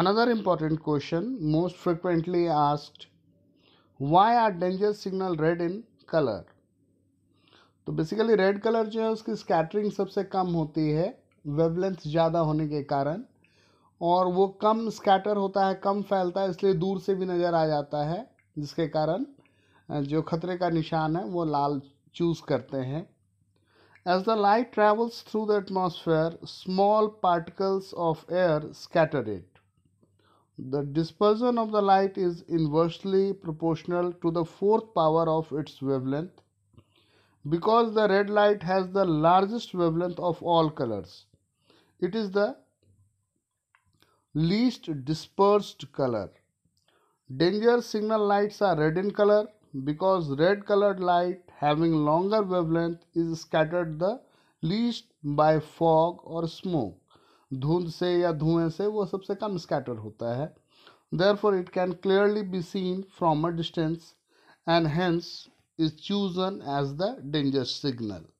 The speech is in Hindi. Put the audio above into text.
another important question most frequently asked why are danger signal red in color तो बेसिकली रेड कलर जो है उसकी स्कैटरिंग सबसे कम होती है वेवलेंथ ज़्यादा होने के कारण और वो कम स्कैटर होता है कम फैलता है इसलिए दूर से भी नज़र आ जाता है जिसके कारण जो खतरे का निशान है वो लाल चूज़ करते हैं as the light travels through the atmosphere small particles of air scatter it The dispersion of the light is inversely proportional to the fourth power of its wavelength because the red light has the largest wavelength of all colors. It is the least dispersed color. Danger signal lights are red in color because red colored light having longer wavelength is scattered the least by fog or smoke. धुंध से या धुएं से वो सबसे कम स्कैटर होता है therefore it can clearly be seen from a distance and hence is chosen as the danger signal